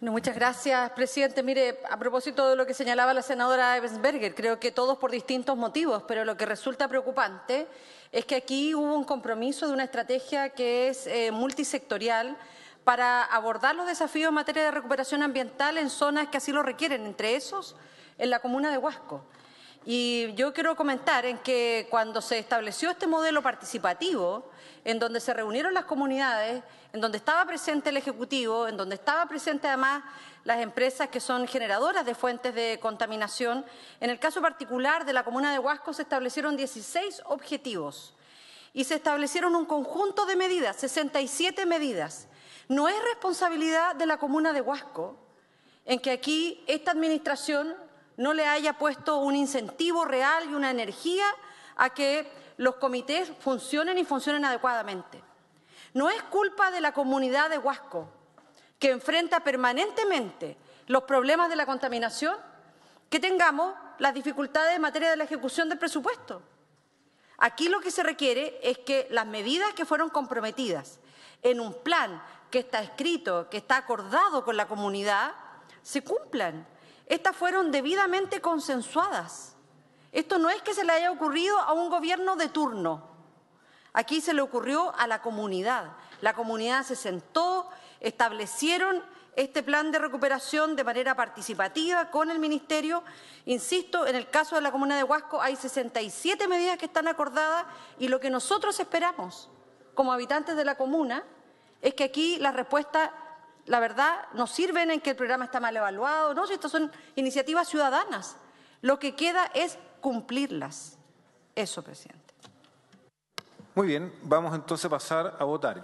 muchas gracias, presidente. Mire, a propósito de lo que señalaba la senadora Ebensberger, creo que todos por distintos motivos, pero lo que resulta preocupante es que aquí hubo un compromiso de una estrategia que es eh, multisectorial para abordar los desafíos en materia de recuperación ambiental en zonas que así lo requieren, entre esos en la comuna de Huasco. Y yo quiero comentar en que cuando se estableció este modelo participativo, en donde se reunieron las comunidades, en donde estaba presente el Ejecutivo, en donde estaba presente además las empresas que son generadoras de fuentes de contaminación, en el caso particular de la comuna de Huasco se establecieron 16 objetivos y se establecieron un conjunto de medidas, 67 medidas. No es responsabilidad de la comuna de Huasco en que aquí esta administración no le haya puesto un incentivo real y una energía a que los comités funcionen y funcionen adecuadamente. No es culpa de la comunidad de Huasco, que enfrenta permanentemente los problemas de la contaminación, que tengamos las dificultades en materia de la ejecución del presupuesto. Aquí lo que se requiere es que las medidas que fueron comprometidas en un plan que está escrito, que está acordado con la comunidad, se cumplan estas fueron debidamente consensuadas. Esto no es que se le haya ocurrido a un gobierno de turno. Aquí se le ocurrió a la comunidad. La comunidad se sentó, establecieron este plan de recuperación de manera participativa con el Ministerio. Insisto, en el caso de la Comuna de Huasco hay 67 medidas que están acordadas y lo que nosotros esperamos como habitantes de la comuna es que aquí la respuesta la verdad, no sirven en que el programa está mal evaluado. No, si estas son iniciativas ciudadanas. Lo que queda es cumplirlas. Eso, presidente. Muy bien, vamos entonces a pasar a votar.